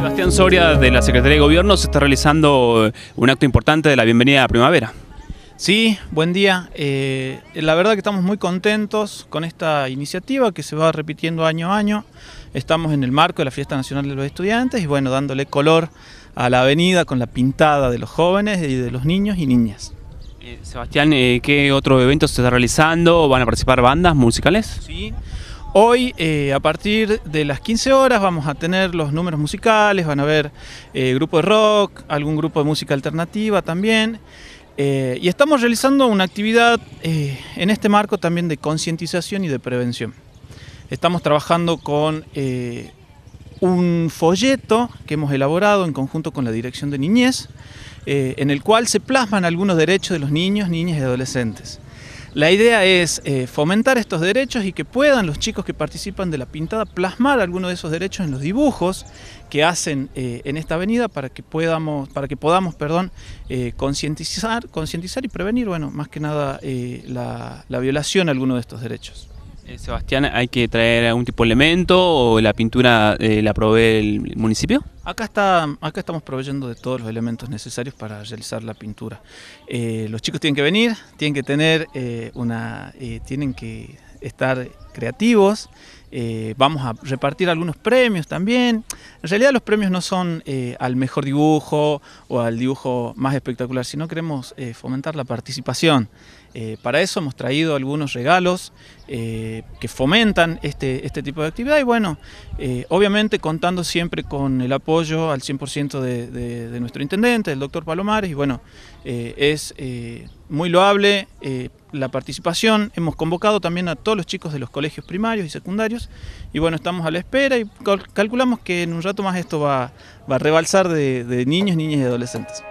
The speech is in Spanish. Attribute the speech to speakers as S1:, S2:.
S1: Sebastián Soria de la Secretaría de Gobierno se está realizando eh, un acto importante de la bienvenida a primavera. Sí,
S2: buen día. Eh, la verdad que estamos muy contentos con esta iniciativa que se va repitiendo año a año. Estamos en el marco de la Fiesta Nacional de los Estudiantes y bueno, dándole color a la avenida con la pintada de los jóvenes y de los niños y niñas.
S1: Eh, Sebastián, ¿qué otro evento se está realizando? ¿Van a participar
S2: bandas musicales? Sí, Hoy, eh, a partir de las 15 horas, vamos a tener los números musicales, van a ver eh, grupos de rock, algún grupo de música alternativa también. Eh, y estamos realizando una actividad en este marco también de concientización y de prevención. Estamos trabajando con un folleto que hemos elaborado en conjunto con la Dirección de Niñez, en el cual se plasman algunos derechos de los niños, niñas y adolescentes. La idea es eh, fomentar estos derechos y que puedan los chicos que participan de la pintada plasmar alguno de esos derechos en los dibujos que hacen eh, en esta avenida para que podamos, para que podamos eh, concientizar, concientizar y prevenir, bueno, más que nada la, violación de alguno de estos derechos. Eh,
S1: Sebastián, ¿hay que traer algún tipo de elemento o la pintura eh, la provee el municipio?
S2: Acá, está, acá estamos proveyendo de todos los elementos necesarios para realizar la pintura. Eh, los chicos tienen que venir, tienen que tener una. tienen que estar creativos. Eh, vamos a repartir algunos premios también. En realidad los premios no son eh, al mejor dibujo o al dibujo más espectacular, sino queremos eh, fomentar la participación. para eso hemos traído algunos regalos que fomentan este, este tipo de actividad y bueno, obviamente contando siempre con el apoyo al 100% de, de, nuestro intendente, el doctor Palomares, y bueno, es muy loable la participación. Hemos convocado también a todos los chicos de los colegios colegios primarios y secundarios. Y bueno, estamos a la espera y calculamos que en un rato más esto va, a rebalsar de niños, niñas y adolescentes.